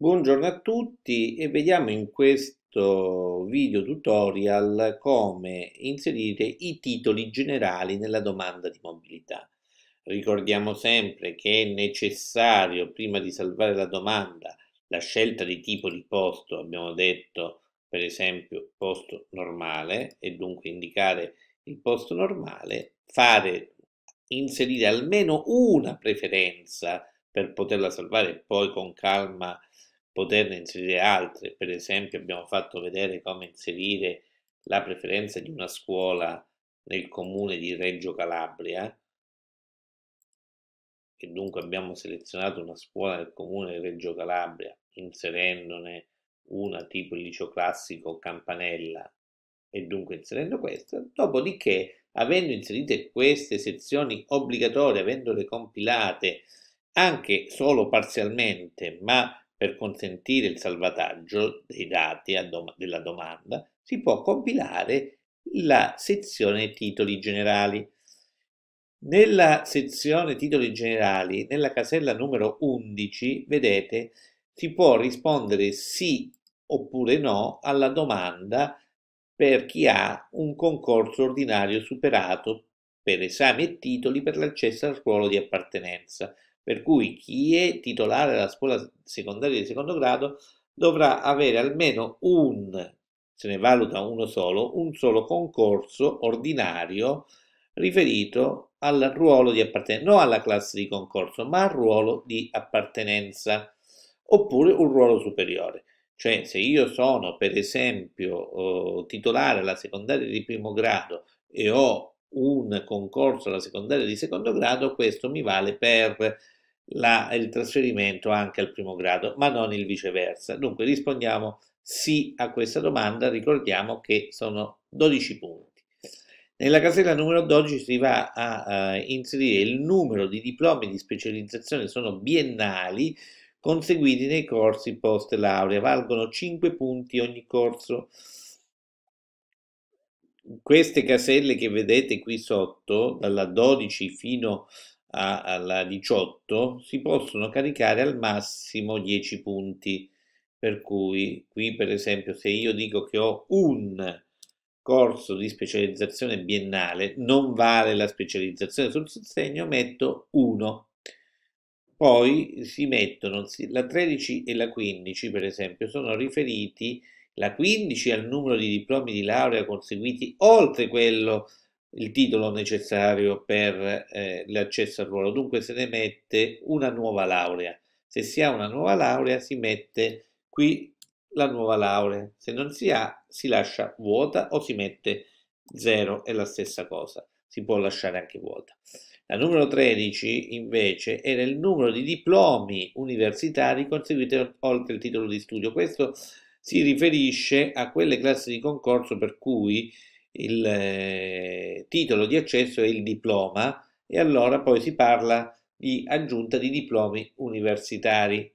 Buongiorno a tutti e vediamo in questo video tutorial come inserire i titoli generali nella domanda di mobilità. Ricordiamo sempre che è necessario prima di salvare la domanda la scelta di tipo di posto, abbiamo detto per esempio posto normale e dunque indicare il posto normale, fare inserire almeno una preferenza per poterla salvare e poi con calma poterne inserire altre, per esempio abbiamo fatto vedere come inserire la preferenza di una scuola nel comune di Reggio Calabria, e dunque abbiamo selezionato una scuola nel comune di Reggio Calabria, inserendone una tipo il liceo classico Campanella, e dunque inserendo questa, dopodiché avendo inserite queste sezioni obbligatorie, avendole compilate anche solo parzialmente, ma per consentire il salvataggio dei dati dom- della domanda si può compilare la sezione titoli generali. Nella sezione titoli generali, nella casella numero 11, vedete, si può rispondere sì oppure no alla domanda per chi ha un concorso ordinario superato per esami e titoli per l'accesso al ruolo di appartenenza per cui chi è titolare della scuola secondaria di secondo grado dovrà avere almeno un, se ne valuta uno solo, un solo concorso ordinario riferito al ruolo di appartenenza, non alla classe di concorso, ma al ruolo di appartenenza, oppure un ruolo superiore. Cioè, se io sono, per esempio, titolare alla secondaria di primo grado e ho un concorso alla secondaria di secondo grado, questo mi vale per la, il trasferimento anche al primo grado, ma non il viceversa. Dunque rispondiamo sì a questa domanda, ricordiamo che sono 12 punti. Nella casella numero 12 si va a eh, inserire il numero di diplomi di specializzazione, sono biennali, conseguiti nei corsi post laurea, valgono 5 punti ogni corso queste caselle che vedete qui sotto, dalla 12 fino a, alla 18 si possono caricare al massimo 10 punti per cui qui per esempio se io dico che ho un corso di specializzazione biennale non vale la specializzazione sul sostegno metto 1 poi si mettono la 13 e la 15 per esempio sono riferiti la 15 al numero di diplomi di laurea conseguiti oltre quello il titolo necessario per eh, l'accesso al ruolo, dunque se ne mette una nuova laurea. Se si ha una nuova laurea si mette qui la nuova laurea, se non si ha si lascia vuota o si mette 0, è la stessa cosa, si può lasciare anche vuota. La numero 13 invece era il numero di diplomi universitari conseguiti oltre il titolo di studio. Questo si riferisce a quelle classi di concorso per cui il eh, titolo di accesso è il diploma e allora poi si parla di aggiunta di diplomi universitari.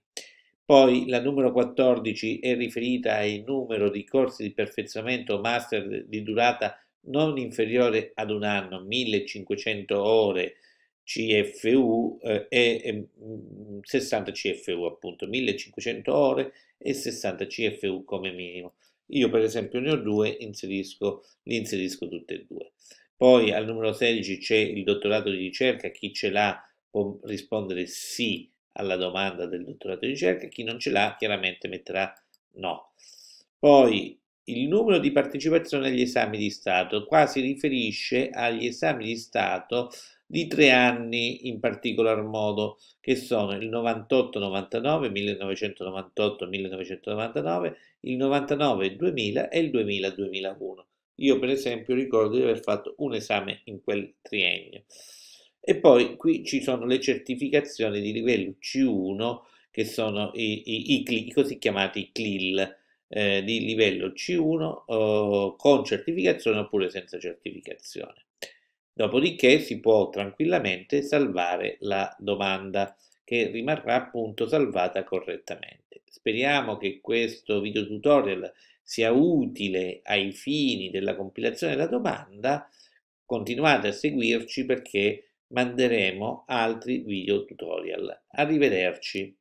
Poi la numero 14 è riferita al numero di corsi di perfezionamento master di durata non inferiore ad un anno, 1500 ore CFU eh, e 60 mm, CFU appunto, 1500 ore e 60 CFU come minimo io per esempio ne ho due, inserisco, li inserisco tutte e due. Poi al numero 16 c'è il dottorato di ricerca, chi ce l'ha può rispondere sì alla domanda del dottorato di ricerca, chi non ce l'ha chiaramente metterà no. Poi il numero di partecipazione agli esami di Stato, qua si riferisce agli esami di Stato di tre anni in particolar modo, che sono il 98-99, 1998-1999, il 99-2000 e il 2000-2001. Io per esempio ricordo di aver fatto un esame in quel triennio. E poi qui ci sono le certificazioni di livello C1, che sono i, i, i, i così chiamati CLIL, eh, di livello C1 eh, con certificazione oppure senza certificazione. Dopodiché si può tranquillamente salvare la domanda che rimarrà appunto salvata correttamente. Speriamo che questo video tutorial sia utile ai fini della compilazione della domanda. Continuate a seguirci perché manderemo altri video tutorial. Arrivederci.